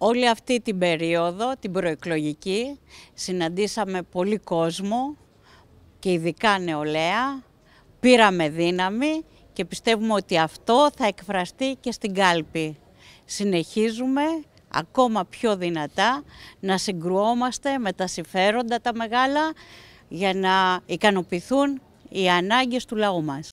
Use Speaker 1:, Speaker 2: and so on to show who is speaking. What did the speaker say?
Speaker 1: Όλη αυτή την περίοδο, την προεκλογική, συναντήσαμε πολύ κόσμο και ειδικά νεολαία, πήραμε δύναμη και πιστεύουμε ότι αυτό θα εκφραστεί και στην κάλπη. Συνεχίζουμε ακόμα πιο δυνατά να συγκρουόμαστε με τα συμφέροντα τα μεγάλα για να ικανοποιηθούν οι ανάγκες του λαού μας.